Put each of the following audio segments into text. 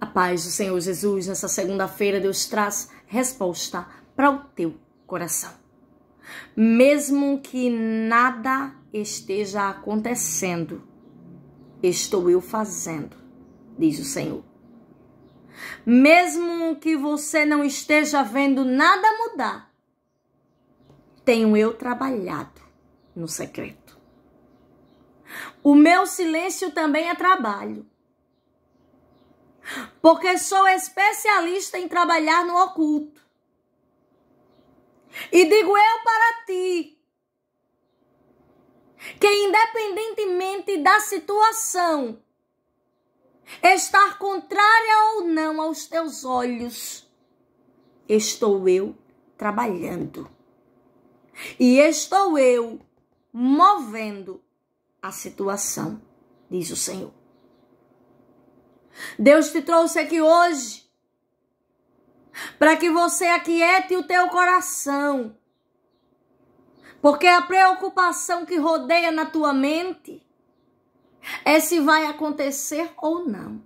A paz do Senhor Jesus nessa segunda-feira Deus traz resposta para o teu coração. Mesmo que nada esteja acontecendo, estou eu fazendo, diz o Senhor. Mesmo que você não esteja vendo nada mudar, tenho eu trabalhado no secreto. O meu silêncio também é trabalho. Porque sou especialista em trabalhar no oculto. E digo eu para ti, que independentemente da situação, estar contrária ou não aos teus olhos, estou eu trabalhando. E estou eu movendo a situação, diz o Senhor. Deus te trouxe aqui hoje para que você aquiete o teu coração. Porque a preocupação que rodeia na tua mente é se vai acontecer ou não.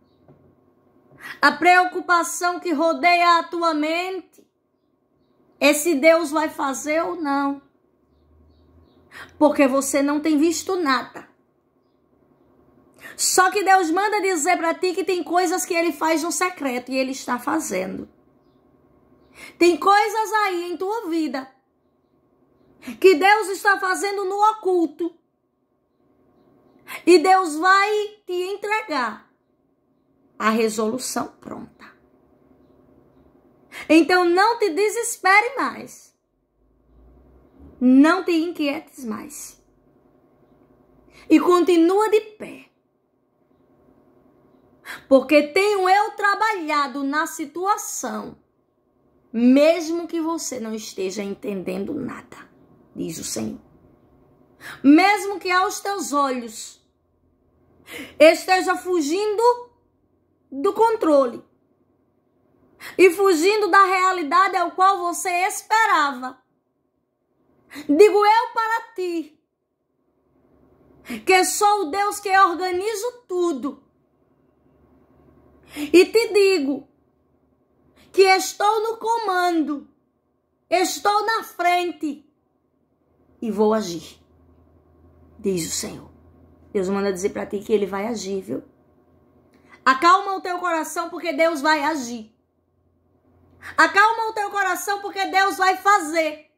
A preocupação que rodeia a tua mente é se Deus vai fazer ou não. Porque você não tem visto nada. Só que Deus manda dizer para ti que tem coisas que ele faz no secreto e ele está fazendo. Tem coisas aí em tua vida que Deus está fazendo no oculto. E Deus vai te entregar a resolução pronta. Então não te desespere mais. Não te inquietes mais. E continua de pé. Porque tenho eu trabalhado na situação, mesmo que você não esteja entendendo nada, diz o Senhor. Mesmo que aos teus olhos esteja fugindo do controle e fugindo da realidade ao qual você esperava. Digo eu para ti que sou o Deus que organizo tudo e te digo que estou no comando, estou na frente e vou agir, diz o Senhor. Deus manda dizer para ti que ele vai agir, viu? Acalma o teu coração porque Deus vai agir. Acalma o teu coração porque Deus vai fazer.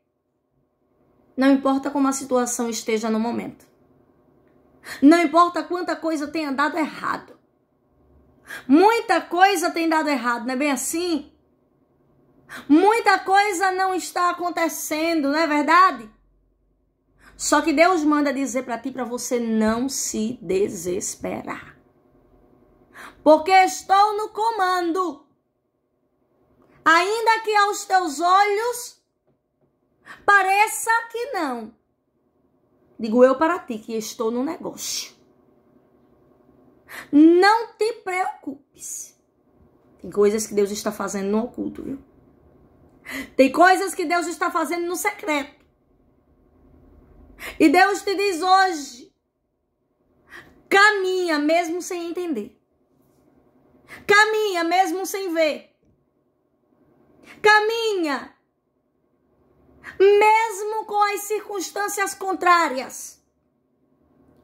Não importa como a situação esteja no momento. Não importa quanta coisa tenha dado errado. Muita coisa tem dado errado, não é bem assim? Muita coisa não está acontecendo, não é verdade? Só que Deus manda dizer para ti para você não se desesperar. Porque estou no comando. Ainda que aos teus olhos pareça que não. Digo eu para ti que estou no negócio. Não te preocupes. Tem coisas que Deus está fazendo no oculto, viu? Tem coisas que Deus está fazendo no secreto. E Deus te diz hoje: caminha mesmo sem entender. Caminha mesmo sem ver. Caminha mesmo com as circunstâncias contrárias.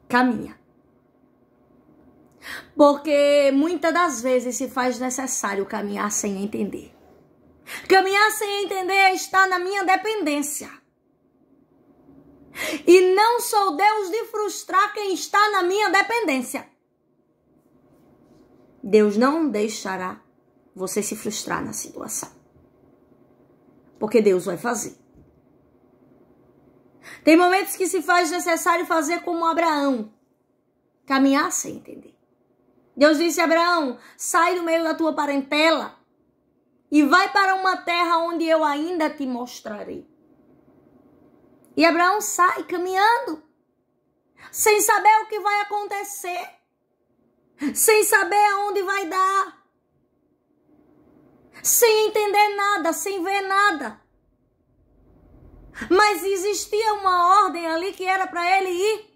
Caminha. Porque muitas das vezes se faz necessário caminhar sem entender. Caminhar sem entender está na minha dependência. E não sou Deus de frustrar quem está na minha dependência. Deus não deixará você se frustrar na situação. Porque Deus vai fazer. Tem momentos que se faz necessário fazer como Abraão caminhar sem entender. Deus disse: Abraão, sai do meio da tua parentela e vai para uma terra onde eu ainda te mostrarei. E Abraão sai caminhando, sem saber o que vai acontecer, sem saber aonde vai dar, sem entender nada, sem ver nada. Mas existia uma ordem ali que era para ele ir.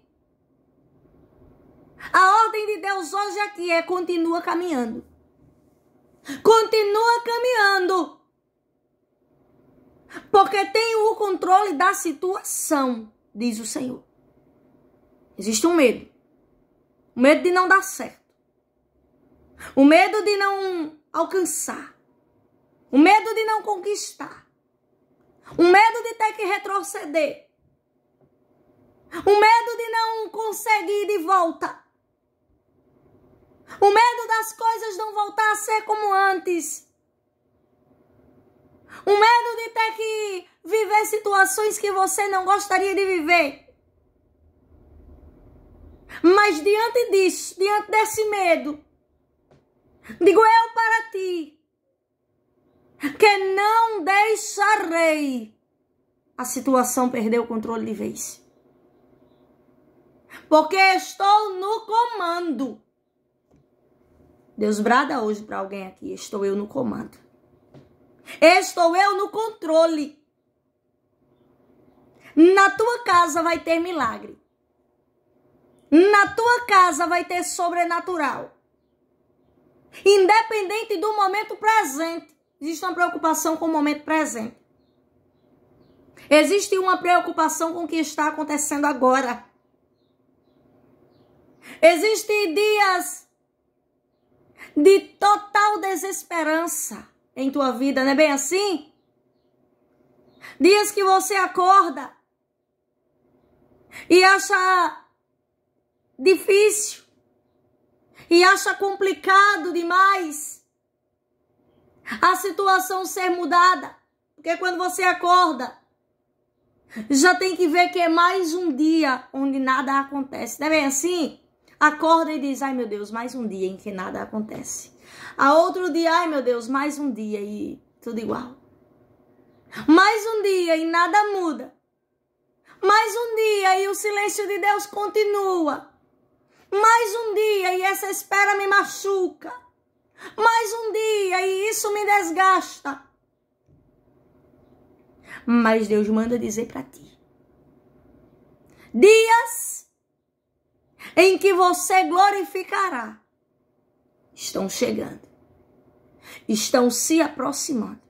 A ordem de Deus hoje aqui é continua caminhando. Continua caminhando. Porque tenho o controle da situação, diz o Senhor. Existe um medo. O medo de não dar certo. O medo de não alcançar. O medo de não conquistar. O medo de ter que retroceder. O medo de não conseguir de volta. O medo das coisas não voltar a ser como antes. O medo de ter que viver situações que você não gostaria de viver. Mas diante disso, diante desse medo, digo eu para ti que não deixarei a situação perder o controle de vez. Porque estou no comando. Deus brada hoje para alguém aqui: estou eu no comando. Estou eu no controle. Na tua casa vai ter milagre. Na tua casa vai ter sobrenatural. Independente do momento presente. Existe uma preocupação com o momento presente. Existe uma preocupação com o que está acontecendo agora. Existem dias de total desesperança em tua vida, não é bem assim? Dias que você acorda e acha difícil, e acha complicado demais a situação ser mudada, porque quando você acorda, já tem que ver que é mais um dia onde nada acontece, não é bem assim? Acorda e diz: ai meu Deus, mais um dia em que nada acontece. A outro dia, ai meu Deus, mais um dia e tudo igual. Mais um dia e nada muda. Mais um dia e o silêncio de Deus continua. Mais um dia e essa espera me machuca. Mais um dia e isso me desgasta. Mas Deus manda dizer para ti: dias em que você glorificará, estão chegando, estão se aproximando.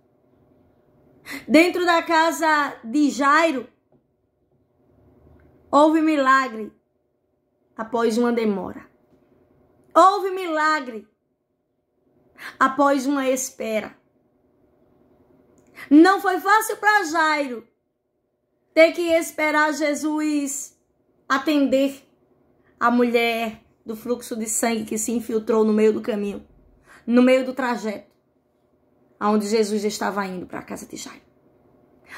Dentro da casa de Jairo, houve milagre após uma demora. Houve milagre após uma espera. Não foi fácil para Jairo ter que esperar Jesus atender a mulher do fluxo de sangue que se infiltrou no meio do caminho, no meio do trajeto, aonde Jesus estava indo para a casa de Jairo.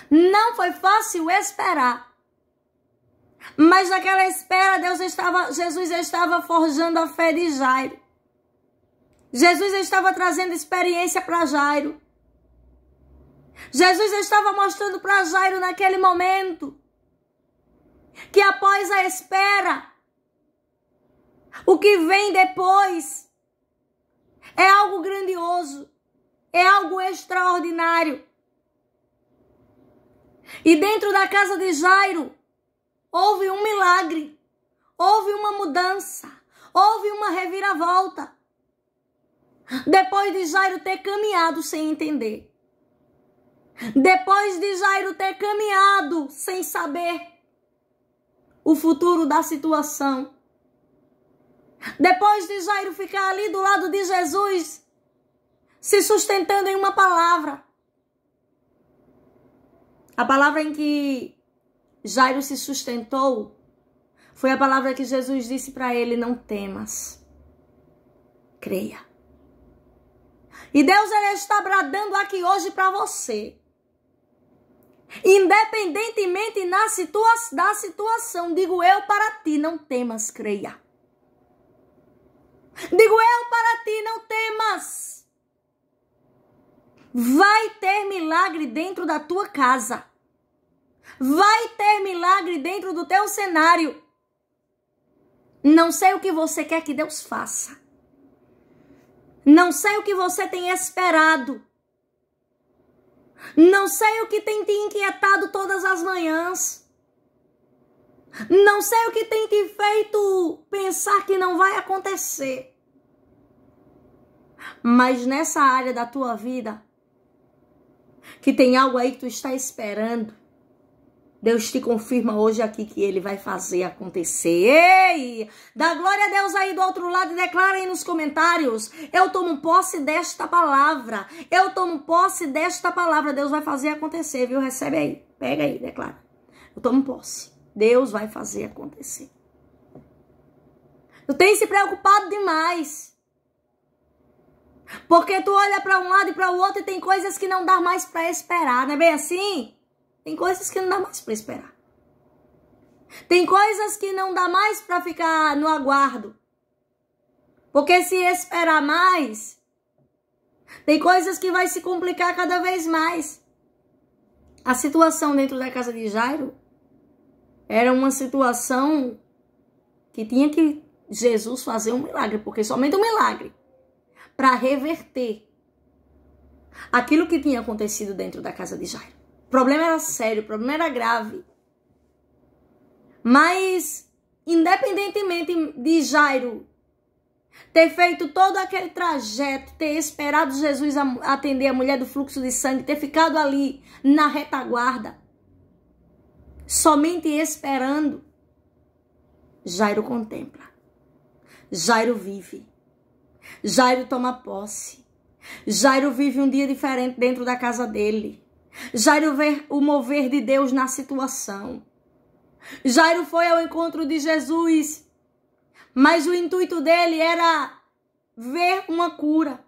Não foi fácil esperar. Mas naquela espera, Deus estava, Jesus estava forjando a fé de Jairo. Jesus estava trazendo experiência para Jairo. Jesus estava mostrando para Jairo naquele momento que após a espera, o que vem depois é algo grandioso, é algo extraordinário. E dentro da casa de Jairo houve um milagre, houve uma mudança, houve uma reviravolta. Depois de Jairo ter caminhado sem entender, depois de Jairo ter caminhado sem saber o futuro da situação, depois de Jairo ficar ali do lado de Jesus, se sustentando em uma palavra. A palavra em que Jairo se sustentou foi a palavra que Jesus disse para ele: Não temas, creia. E Deus ele está bradando aqui hoje para você. Independentemente na situa da situação, digo eu para ti: não temas, creia. Digo eu para ti: não temas. Vai ter milagre dentro da tua casa. Vai ter milagre dentro do teu cenário. Não sei o que você quer que Deus faça. Não sei o que você tem esperado. Não sei o que tem te inquietado todas as manhãs. Não sei o que tem te feito pensar que não vai acontecer. Mas nessa área da tua vida, que tem algo aí que tu está esperando, Deus te confirma hoje aqui que ele vai fazer acontecer. Ei! Dá glória a Deus aí do outro lado e declara aí nos comentários. Eu tomo posse desta palavra. Eu tomo posse desta palavra. Deus vai fazer acontecer, viu? Recebe aí. Pega aí, declara. Eu tomo posse. Deus vai fazer acontecer. Tu tem se preocupado demais. Porque tu olha para um lado e para o outro e tem coisas que não dá mais para esperar, não é bem assim? Tem coisas que não dá mais para esperar. Tem coisas que não dá mais para ficar no aguardo. Porque se esperar mais, tem coisas que vai se complicar cada vez mais. A situação dentro da casa de Jairo era uma situação que tinha que Jesus fazer um milagre, porque somente um milagre para reverter aquilo que tinha acontecido dentro da casa de Jairo. O problema era sério, o problema era grave. Mas, independentemente de Jairo ter feito todo aquele trajeto, ter esperado Jesus atender a mulher do fluxo de sangue, ter ficado ali na retaguarda, somente esperando. Jairo contempla. Jairo vive. Jairo toma posse. Jairo vive um dia diferente dentro da casa dele. Jairo vê o mover de Deus na situação. Jairo foi ao encontro de Jesus, mas o intuito dele era ver uma cura.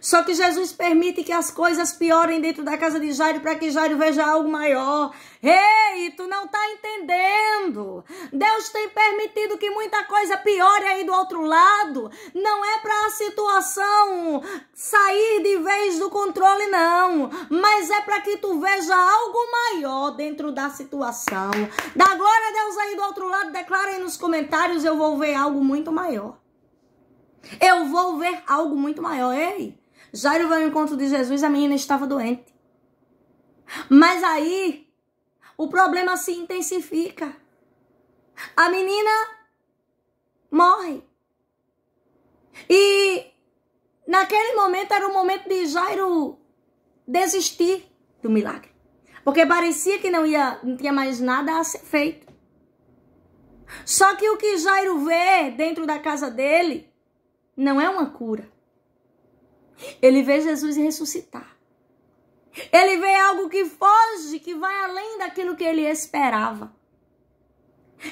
Só que Jesus permite que as coisas piorem dentro da casa de Jairo para que Jairo veja algo maior. Ei, tu não tá entendendo. Deus tem permitido que muita coisa piore aí do outro lado. Não é para a situação sair de vez do controle não, mas é para que tu veja algo maior dentro da situação. Da glória a Deus aí do outro lado, declara aí nos comentários, eu vou ver algo muito maior. Eu vou ver algo muito maior. Ei, Jairo vai ao encontro de Jesus, a menina estava doente. Mas aí, o problema se intensifica. A menina morre. E naquele momento era o momento de Jairo desistir do milagre. Porque parecia que não ia, não tinha mais nada a ser feito. Só que o que Jairo vê dentro da casa dele não é uma cura. Ele vê Jesus ressuscitar. Ele vê algo que foge, que vai além daquilo que ele esperava.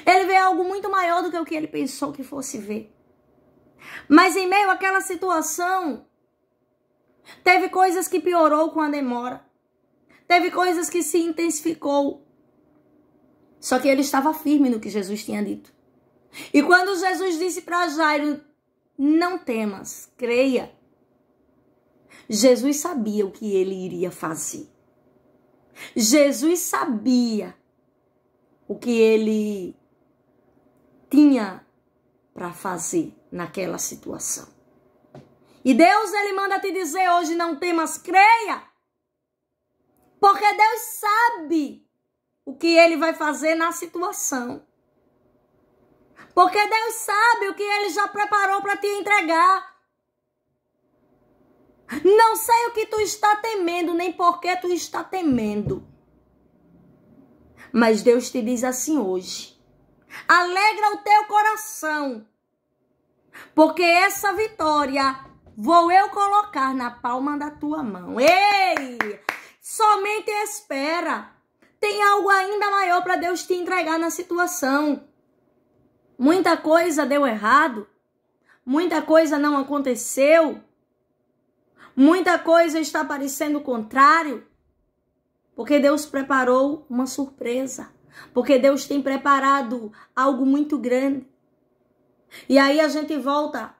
Ele vê algo muito maior do que o que ele pensou que fosse ver. Mas em meio àquela situação, teve coisas que piorou com a demora. Teve coisas que se intensificou. Só que ele estava firme no que Jesus tinha dito. E quando Jesus disse para Jairo, não temas, creia. Jesus sabia o que ele iria fazer. Jesus sabia o que ele tinha para fazer naquela situação. E Deus ele manda te dizer hoje não temas, creia. Porque Deus sabe o que ele vai fazer na situação. Porque Deus sabe o que ele já preparou para te entregar. Não sei o que tu está temendo, nem por que tu está temendo. Mas Deus te diz assim hoje: alegra o teu coração, porque essa vitória vou eu colocar na palma da tua mão. Ei! Somente espera. Tem algo ainda maior para Deus te entregar na situação. Muita coisa deu errado, muita coisa não aconteceu, muita coisa está parecendo contrário, porque Deus preparou uma surpresa, porque Deus tem preparado algo muito grande. E aí a gente volta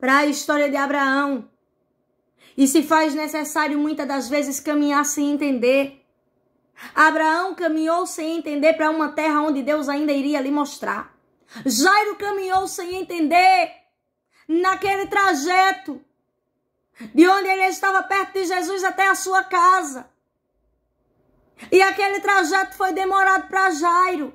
para a história de Abraão. E se faz necessário muitas das vezes caminhar sem entender. Abraão caminhou sem entender para uma terra onde Deus ainda iria lhe mostrar. Jairo caminhou sem entender naquele trajeto de onde ele estava perto de Jesus até a sua casa. E aquele trajeto foi demorado para Jairo.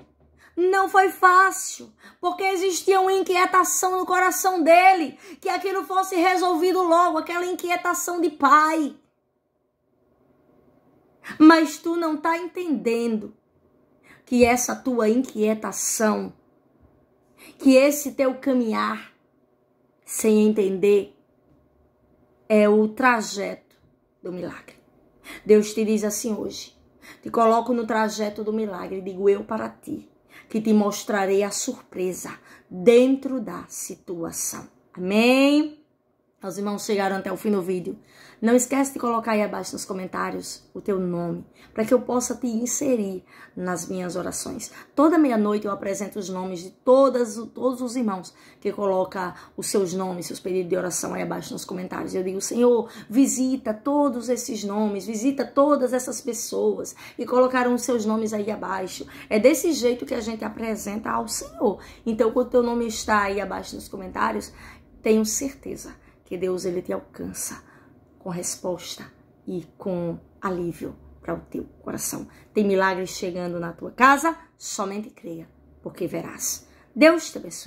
Não foi fácil, porque existia uma inquietação no coração dele, que aquilo fosse resolvido logo, aquela inquietação de pai. Mas tu não está entendendo que essa tua inquietação que esse teu caminhar sem entender é o trajeto do milagre. Deus te diz assim hoje: te coloco no trajeto do milagre, digo eu para ti, que te mostrarei a surpresa dentro da situação. Amém? Os irmãos chegaram até o fim do vídeo. Não esquece de colocar aí abaixo nos comentários o teu nome, para que eu possa te inserir nas minhas orações. Toda meia-noite eu apresento os nomes de todas, todos os irmãos que colocam os seus nomes, seus pedidos de oração aí abaixo nos comentários. Eu digo, Senhor, visita todos esses nomes, visita todas essas pessoas e colocaram os seus nomes aí abaixo. É desse jeito que a gente apresenta ao Senhor. Então, quando o teu nome está aí abaixo nos comentários, tenho certeza que Deus ele te alcança com resposta e com alívio para o teu coração. Tem milagres chegando na tua casa? Somente creia, porque verás. Deus te abençoe.